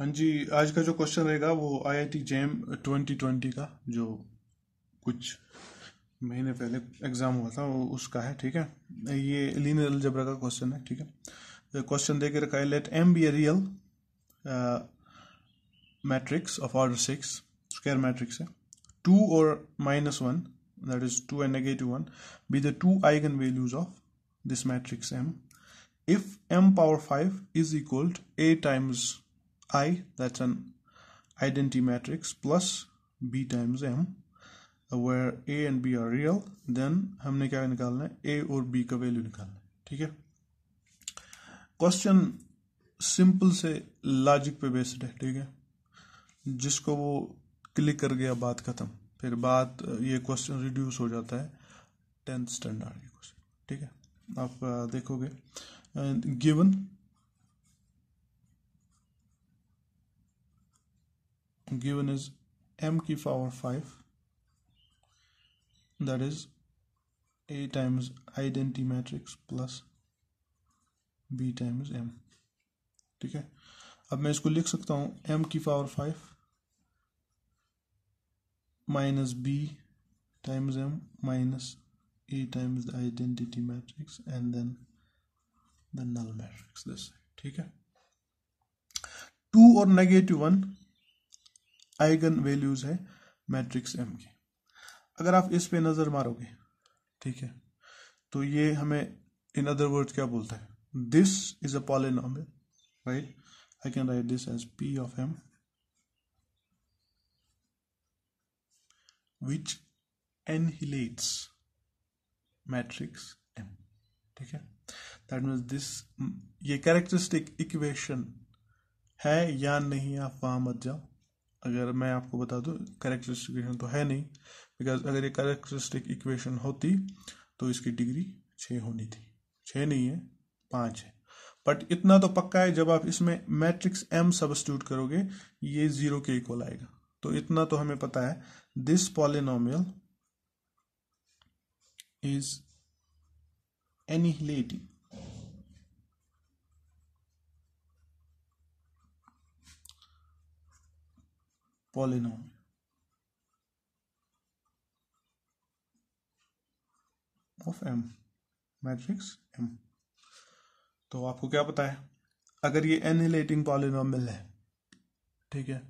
हाँ जी आज का जो क्वेश्चन रहेगा वो I I T JAM twenty twenty का जो कुछ महीने पहले एग्ज़ाम हुआ था वो उसका है ठीक है ये लीनियर अलजबरा का क्वेश्चन है ठीक है क्वेश्चन दे रखा है let M be a real matrix of order six square matrix है टू और minus one that is two and negative one be the two eigen values of this matrix M if M power five is equal to a times I, that's an identity matrix, plus B times M, where A and B are real, then हमने क्या निकालना है A और B का value निकालना है ठीक है क्वेश्चन सिंपल से लॉजिक पे बेस्ड है ठीक है जिसको वो क्लिक कर गया बात खत्म फिर बात ये क्वेश्चन रिड्यूस हो जाता है टेंथ स्टैंडर्ड के क्वेश्चन ठीक है आप देखोगे गिवन given is m की power 5 that is a times identity matrix plus b times m ठीक है अब मैं इसको लिख सकता हूं m की power five minus B times M minus A times the identity matrix and then the null matrix this ठीक है टू और नेगेटिव वन आइगन वैल्यूज है मैट्रिक्स एम की अगर आप इस पे नज़र मारोगे ठीक है तो ये हमें इन अदर वर्ड क्या बोलता है this is a polynomial right I can write this as P of M which annihilates matrix M ठीक है दैट मीन्स दिस ये कैरेक्टरिस्टिक इक्वेशन है या नहीं आप वहां मत जाओ अगर मैं आपको बता दूँ करेक्टरिस्टिक इक्वेशन तो है नहीं बिकॉज अगर ये करेक्टरिस्टिक इक्वेशन होती तो इसकी डिग्री छः होनी थी छः नहीं है पाँच है बट इतना तो पक्का है जब आप इसमें मैट्रिक्स एम सब्सट्यूट करोगे ये जीरो के इक्वल आएगा तो इतना तो हमें पता है this polynomial is annihilating polynomial. Of M matrix M तो आपको क्या पता है अगर ये एनहिलेटिंग पॉलिनोमल है ठीक है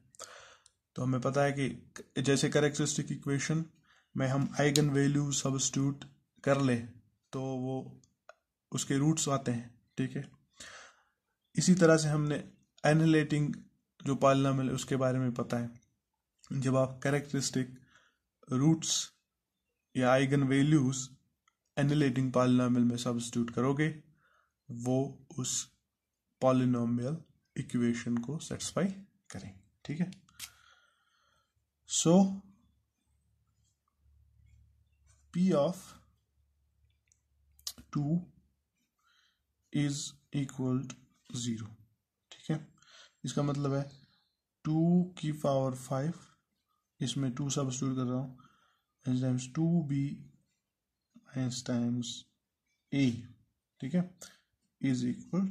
तो हमें पता है कि जैसे करेक्टरिस्टिक इक्वेशन में हम आइगन वैल्यू सब्सटीट्यूट कर ले तो वो उसके रूट्स आते हैं ठीक है इसी तरह से हमने एनहिलेटिंग जो है उसके बारे में पता है जब आप कैरेक्टरिस्टिक रूट्स या आइगन वैल्यूज एनिलेटिंग पॉलिनॉमियल में सब्सिट्यूट करोगे वो उस पॉलिनॉमियल इक्वेशन को सेटिस्फाई करें ठीक है so P of two is equal to zero ठीक है इसका मतलब है टू की पावर फाइव इसमें टू सब्सिट्यूट कर रहा हूँ H times two B H times A ठीक है इज इक्वल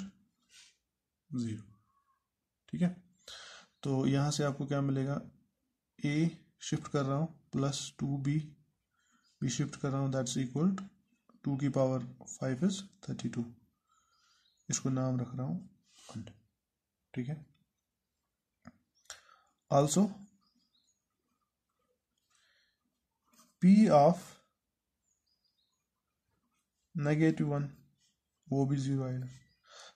ज़ीरो ठीक है तो यहाँ से आपको क्या मिलेगा ए शिफ्ट कर रहा हूँ plus two B B shift कर रहा हूँ दैट्स इक्वल टू की power five is thirty two इसको नाम रख रहा हूँ ठीक है also P of negative one वो भी जीरो आएगा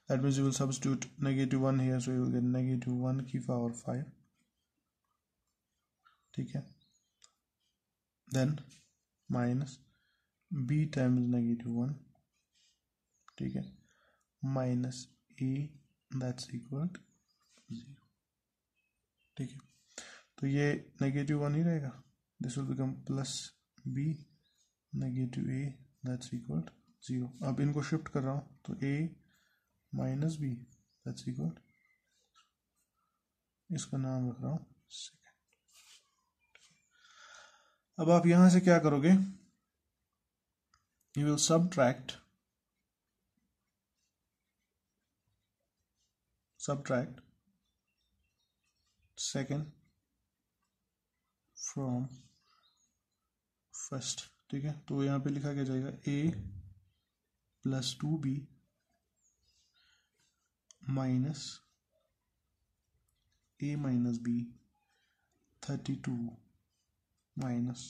that means you will substitute negative one here so you will get negative one की पावर फाइव ठीक है then minus B times negative one ठीक है minus A that's equal zero ठीक है तो ये नेगेटिव वन ही रहेगा this will become plus B negative A that's equal zero अब इनको शिफ्ट कर रहा हूँ तो A minus B that's equal इसका नाम रख रहा हूँ सेकेंड अब आप यहां से क्या करोगे you will subtract second from first ठीक है तो यहाँ पे लिखा क्या जाएगा A plus two B minus A minus B thirty two minus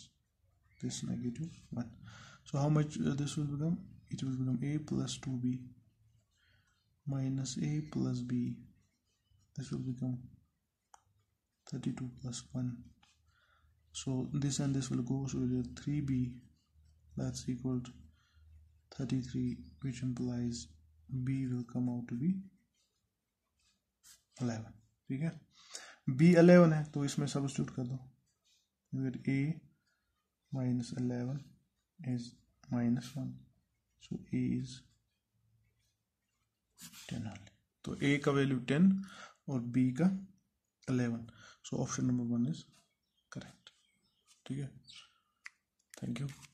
this negative one so how much this will become it will become A plus two B minus A plus B this will become thirty two plus one so this and this will go so we get 3b that's equal to 33 which implies b will come out to be 11 ठीक है b 11 है तो इसमें substitute कर दो फिर a minus 11 is minus 1 so a is ten तो a का वैल्यू 10 और b का 11 so option number 1 is correct ठीक है थैंक यू